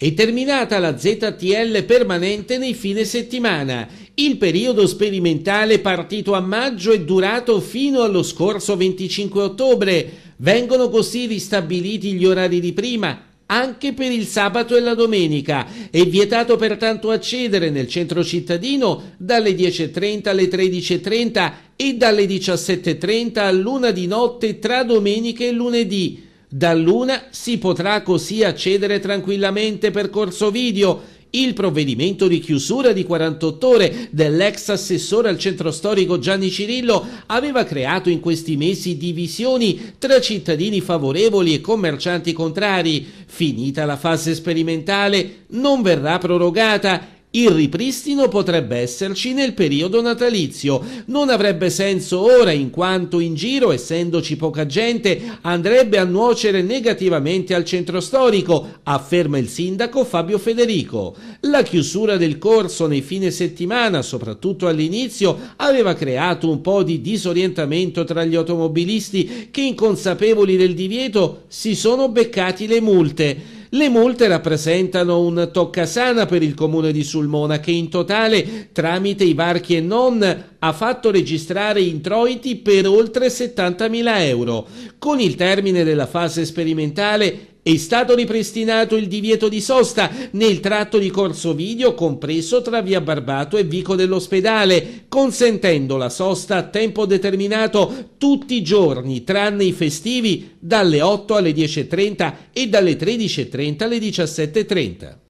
È terminata la ZTL permanente nei fine settimana. Il periodo sperimentale partito a maggio è durato fino allo scorso 25 ottobre. Vengono così ristabiliti gli orari di prima, anche per il sabato e la domenica. È vietato pertanto accedere nel centro cittadino dalle 10.30 alle 13.30 e dalle 17.30 all'una di notte tra domenica e lunedì Dall'una si potrà così accedere tranquillamente per corso video il provvedimento di chiusura di 48 ore dell'ex assessore al centro storico Gianni Cirillo aveva creato in questi mesi divisioni tra cittadini favorevoli e commercianti contrari. Finita la fase sperimentale, non verrà prorogata il ripristino potrebbe esserci nel periodo natalizio, non avrebbe senso ora in quanto in giro, essendoci poca gente, andrebbe a nuocere negativamente al centro storico, afferma il sindaco Fabio Federico. La chiusura del corso nei fine settimana, soprattutto all'inizio, aveva creato un po' di disorientamento tra gli automobilisti che inconsapevoli del divieto si sono beccati le multe. Le multe rappresentano un toccasana per il comune di Sulmona che in totale tramite i varchi e non ha fatto registrare introiti per oltre 70.000 euro. Con il termine della fase sperimentale è stato ripristinato il divieto di sosta nel tratto di Corso Video compreso tra via Barbato e Vico dell'ospedale, consentendo la sosta a tempo determinato tutti i giorni, tranne i festivi, dalle 8 alle 10.30 e dalle 13.30 alle 17.30.